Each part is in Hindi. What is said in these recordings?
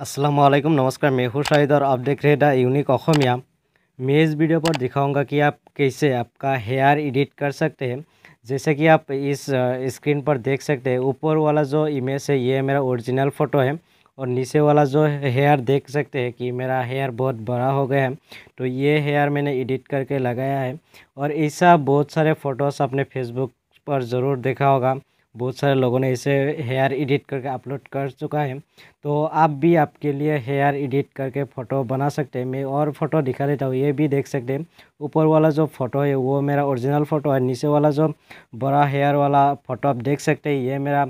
अस्सलाम नमस्कार मैं शाहिद और आप देख रहे द यूनिक ओखमिया मैं इस वीडियो पर दिखाऊंगा कि आप कैसे आपका हेयर एडिट कर सकते हैं जैसे कि आप इस स्क्रीन पर देख सकते हैं ऊपर वाला जो इमेज है ये मेरा ओरिजिनल फ़ोटो है और नीचे वाला जो हेयर देख सकते हैं कि मेरा हेयर बहुत बड़ा हो गया है तो ये हेयर मैंने एडिट करके लगाया है और ऐसा बहुत सारे फ़ोटोज़ आपने फेसबुक पर ज़रूर देखा होगा बहुत सारे लोगों ने इसे हेयर एडिट करके अपलोड कर चुका है तो आप भी आपके लिए हेयर एडिट करके फ़ोटो बना सकते हैं मैं और फ़ोटो दिखा देता हूँ ये भी देख सकते हैं ऊपर वाला जो फ़ोटो है वो मेरा ओरिजिनल फ़ोटो है नीचे वाला जो बड़ा हेयर वाला फ़ोटो आप देख सकते हैं ये मेरा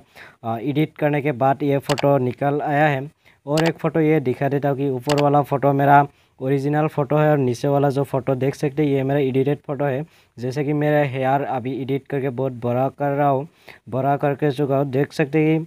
एडिट करने के बाद ये फ़ोटो निकल आया है और एक फ़ोटो ये दिखा देता हूँ कि ऊपर वाला फ़ोटो मेरा ओरिजिनल फ़ोटो है और नीचे वाला जो फ़ोटो देख सकते हैं ये मेरा एडिटेड फ़ोटो है जैसे कि मेरा हेयर अभी एडिट करके बहुत बड़ा कर रहा हूँ बड़ा करके चुका हूँ देख सकते कि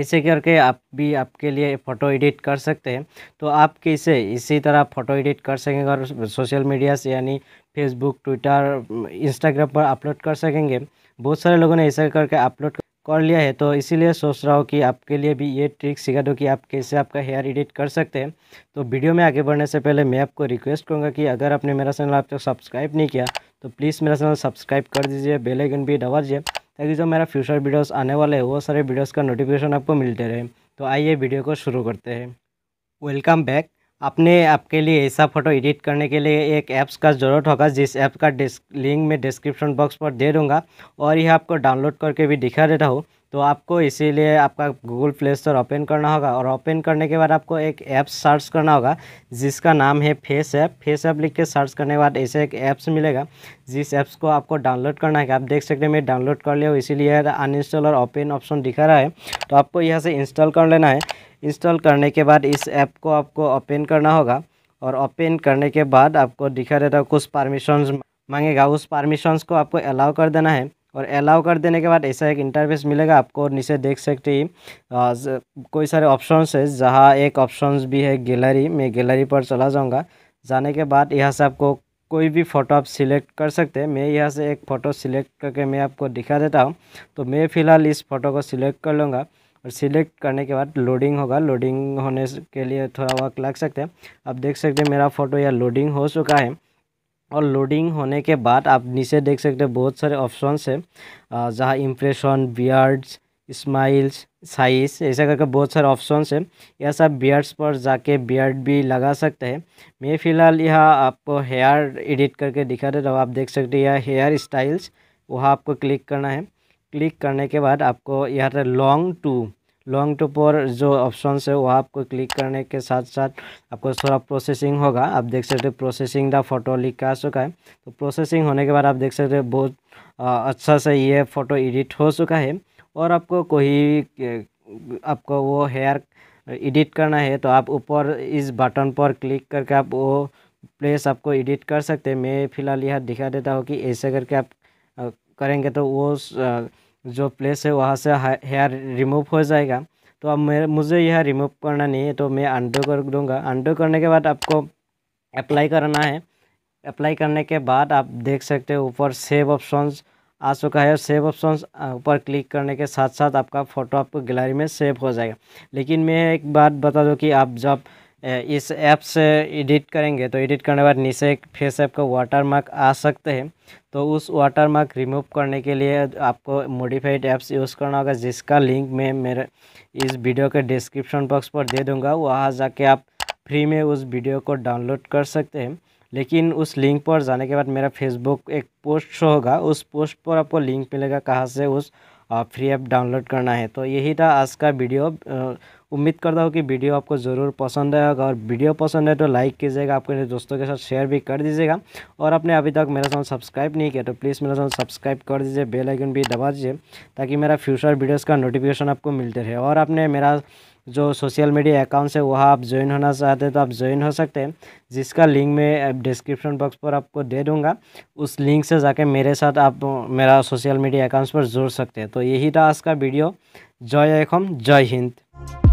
ऐसे करके आप भी आपके लिए फ़ोटो एडिट कर सकते हैं तो आप कैसे इसी तरह फ़ोटो एडिट कर सकेंगे और सोशल मीडिया से यानी फेसबुक ट्विटर इंस्टाग्राम पर अपलोड कर सकेंगे बहुत सारे लोगों ने ऐसा करके अपलोड कर लिया है तो इसीलिए सोच रहा हूँ कि आपके लिए भी ये ट्रिक सिखा दो कि आप कैसे आपका हेयर एडिट कर सकते हैं तो वीडियो में आगे बढ़ने से पहले मैं आपको रिक्वेस्ट करूँगा कि अगर आपने मेरा चैनल आप तक सब्सक्राइब नहीं किया तो प्लीज़ मेरा चैनल सब्सक्राइब कर दीजिए बेल आइकन भी दबा दीजिए ताकि जो मेरा फ्यूचर वीडियोस आने वाले हैं वो सारे वीडियोस का नोटिफिकेशन आपको मिलते रहे तो आइए वीडियो को शुरू करते हैं वेलकम बैक अपने आपके लिए ऐसा फ़ोटो एडिट करने के लिए एक ऐप्स का ज़रूरत होगा जिस ऐप का लिंक मैं डिस्क्रिप्शन बॉक्स पर दे दूँगा और यह आपको डाउनलोड करके भी दिखा देता हूँ तो आपको इसीलिए आपका गूगल प्ले स्टोर ओपन करना होगा और ओपन करने के बाद आपको एक ऐप सर्च करना होगा जिसका नाम है फेस ऐप फेस ऐप लिख के सर्च करने के बाद ऐसे एक ऐप्स मिलेगा जिस ऐप्स को आपको डाउनलोड करना है आप देख सकते हैं मैं डाउनलोड कर लिया हूँ इसीलिए अनइंस्टॉल और ओपन ऑप्शन दिखा रहा है तो आपको यहाँ से इंस्टॉल कर लेना है इंस्टॉल करने के बाद इस ऐप को आपको ओपन करना होगा और ओपन करने के बाद आपको दिखा देता है कुछ परमिशंस मांगेगा उस परमिशंस को आपको अलाउ कर देना है और अलाउ कर देने के बाद ऐसा एक इंटरफेस मिलेगा आपको नीचे देख सकते ही कोई सारे ऑप्शंस है जहाँ एक ऑप्शंस भी है गैलरी मैं गैलरी पर चला जाऊँगा जाने के बाद यहाँ से आपको कोई भी फ़ोटो आप सिलेक्ट कर सकते हैं मैं यहाँ से एक फ़ोटो सिलेक्ट करके मैं आपको दिखा देता हूँ तो मैं फ़िलहाल इस फ़ोटो को सिलेक्ट कर लूँगा और सिलेक्ट करने के बाद लोडिंग होगा लोडिंग होने के लिए थोड़ा वक्त लग सकते हैं आप देख सकते हैं मेरा फ़ोटो या लोडिंग हो चुका है और लोडिंग होने के बाद आप नीचे देख सकते हैं बहुत सारे ऑप्शंस है जहाँ इम्प्रेशन बियर्ड्स स्माइल्स साइज ऐसा करके बहुत सारे ऑप्शंस है यह सब बियर्ड्स पर जाके बियर्ड भी लगा सकते हैं मैं फ़िलहाल यह आपको हेयर एडिट करके दिखा देता हूँ आप देख सकते हैं यह हेयर स्टाइल्स वहाँ आपको क्लिक करना है क्लिक करने के बाद आपको यहाँ लॉन्ग टू लॉन्ग टू पर जो ऑप्शन है वह आपको क्लिक करने के साथ साथ आपको थोड़ा प्रोसेसिंग होगा आप देख सकते हो प्रोसेसिंग द फोटो लिख कर आ चुका है तो प्रोसेसिंग होने के बाद आप देख सकते हो बहुत अच्छा से ये फ़ोटो एडिट हो चुका है और आपको कोई आपको वो हेयर एडिट करना है तो आप ऊपर इस बटन पर क्लिक करके आप वो प्लेस आपको एडिट कर सकते हैं मैं फ़िलहाल यह दिखा देता हूँ कि ऐसे करके आप करेंगे तो वो जो प्लेस है वहाँ से हेयर रिमूव हो जाएगा तो अब मेरे मुझे यह रिमूव करना नहीं है तो मैं अंडो कर दूंगा अंडो करने के बाद आपको अप्लाई करना है अप्लाई करने के बाद आप देख सकते हो ऊपर सेव ऑप्शंस आ चुका है सेव ऑप्शंस ऊपर क्लिक करने के साथ साथ आपका फ़ोटो आपको गैलरी में सेव हो जाएगा लेकिन मैं एक बात बता दूँ कि आप जब इस ऐप से एडिट करेंगे तो एडिट करने के बाद नीचे फेस ऐप का वाटर मार्क आ सकते हैं तो उस वाटर मार्क रिमूव करने के लिए आपको मॉडिफाइड ऐप्स यूज़ करना होगा जिसका लिंक मैं मेरे इस वीडियो के डिस्क्रिप्शन बॉक्स पर दे दूँगा वहाँ जाके आप फ्री में उस वीडियो को डाउनलोड कर सकते हैं लेकिन उस लिंक पर जाने के बाद मेरा फेसबुक एक पोस्ट शो होगा उस पोस्ट पर आपको लिंक मिलेगा कहाँ से उस फ्री ऐप डाउनलोड करना है तो यही था आज का वीडियो उम्मीद करता हूँ कि वीडियो आपको ज़रूर पसंद आएगा और वीडियो पसंद है तो लाइक कीजिएगा आपके दोस्तों के साथ शेयर भी कर दीजिएगा और आपने अभी तक मेरा चैनल सब्सक्राइब नहीं किया तो प्लीज़ मेरा चैनल सब्सक्राइब कर दीजिए बेल आइकन भी दबा दीजिए ताकि मेरा फ्यूचर वीडियोज़ का नोटिफिकेशन आपको मिलते रहे और आपने मेरा जो सोशल मीडिया अकाउंट्स है वहाँ आप ज्वाइन होना चाहते हैं तो आप ज्वाइन हो सकते हैं जिसका लिंक मैं डिस्क्रिप्शन बॉक्स पर आपको दे दूँगा उस लिंक से जाके मेरे साथ आप मेरा सोशल मीडिया अकाउंट्स पर जुड़ सकते हैं तो यही था आज का वीडियो जय एखम जय हिंद